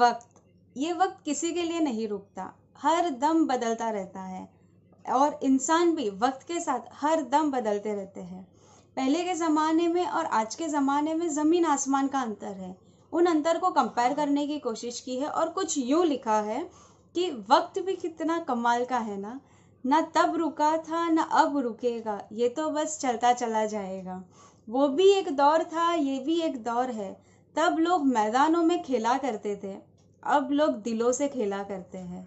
वक्त ये वक्त किसी के लिए नहीं रुकता हर दम बदलता रहता है और इंसान भी वक्त के साथ हर दम बदलते रहते हैं पहले के ज़माने में और आज के ज़माने में ज़मीन आसमान का अंतर है उन अंतर को कंपेयर करने की कोशिश की है और कुछ यूँ लिखा है कि वक्त भी कितना कमाल का है ना ना तब रुका था ना अब रुकेगा ये तो बस चलता चला जाएगा वो भी एक दौर था ये भी एक दौर है तब लोग मैदानों में खेला करते थे अब लोग दिलों से खेला करते हैं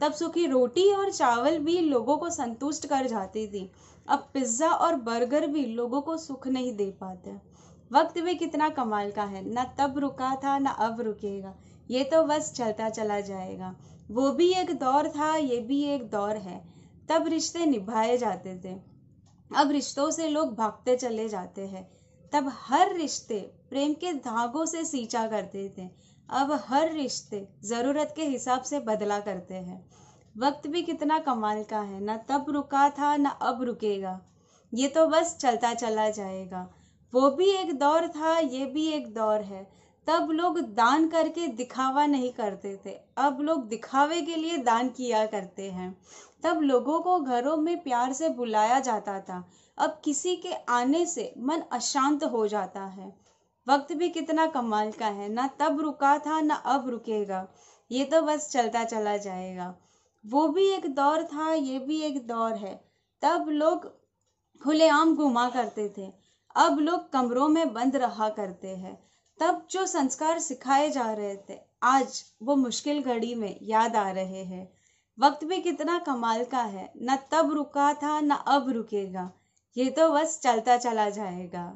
तब सूखी रोटी और चावल भी लोगों को संतुष्ट कर जाती थी अब पिज्ज़ा और बर्गर भी लोगों को सुख नहीं दे पाते वक्त भी कितना कमाल का है ना तब रुका था ना अब रुकेगा ये तो बस चलता चला जाएगा वो भी एक दौर था ये भी एक दौर है तब रिश्ते निभाए जाते थे अब रिश्तों से लोग भागते चले जाते हैं तब हर रिश्ते प्रेम के धागों से सींचा करते थे अब हर रिश्ते ज़रूरत के हिसाब से बदला करते हैं वक्त भी कितना कमाल का है ना तब रुका था ना अब रुकेगा ये तो बस चलता चला जाएगा वो भी एक दौर था ये भी एक दौर है तब लोग दान करके दिखावा नहीं करते थे अब लोग दिखावे के लिए दान किया करते हैं तब लोगों को घरों में प्यार से बुलाया जाता था अब किसी के आने से मन अशांत हो जाता है वक्त भी कितना कमाल का है ना तब रुका था ना अब रुकेगा ये तो बस चलता चला जाएगा वो भी एक दौर था ये भी एक दौर है तब लोग खुलेआम घुमा करते थे अब लोग कमरों में बंद रहा करते हैं तब जो संस्कार सिखाए जा रहे थे आज वो मुश्किल घड़ी में याद आ रहे हैं वक्त भी कितना कमाल का है न तब रुका था न अब रुकेगा ये तो बस चलता चला जाएगा